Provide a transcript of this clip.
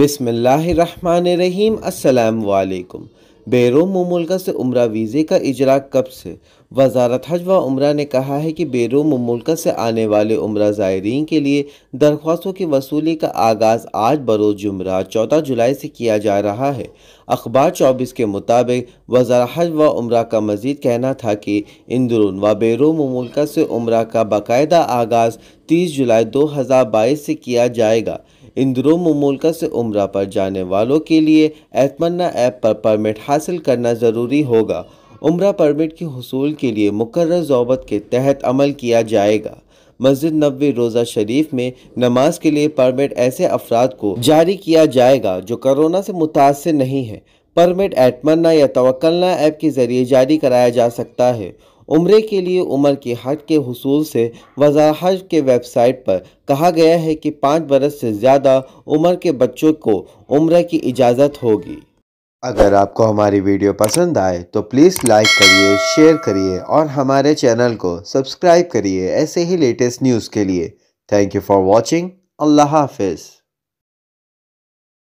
बिसमीम असलकुम बैरूम ममलका से उम्र वीज़े का इजरा कब से वजारत हज व उम्र ने कहा है कि बैरू ममलका से आने वाले उम्र ज़ायरीन के लिए दरख्वास्तों की वसूली का आगाज़ आज बरोज़ जुमरा चौदह जुलाई से किया जा रहा है अखबार चौबीस के मुताबिक वजार हज व उम्र का मजीद कहना था कि इंदरून व बैरूम ममलका से उम्र का बाकायदा आगाज़ तीस जुलाई दो हज़ार बाईस से किया जाएगा इन दिनों से उम्र पर जाने वालों के लिए एतमन्ना ऐप पर परमिट हासिल करना ज़रूरी होगा उम्र परमिट के हसूल के लिए मुकर जोबत के तहत अमल किया जाएगा मस्जिद नबी रोज़ा शरीफ में नमाज के लिए परमिट ऐसे अफराद को जारी किया जाएगा जो करोना से मुतासर नहीं है परमिट एटमन्ना या तोल्ला ऐप के ज़रिए जारी कराया जा सकता है उम्र के लिए उम्र के हज के हसूल से वजाहज के वेबसाइट पर कहा गया है कि पाँच बरस से ज़्यादा उम्र के बच्चों को उम्र की इजाज़त होगी अगर आपको हमारी वीडियो पसंद आए तो प्लीज़ लाइक करिए शेयर करिए और हमारे चैनल को सब्सक्राइब करिए ऐसे ही लेटेस्ट न्यूज़ के लिए थैंक यू फॉर वॉचिंग अल्लाह हाफिज़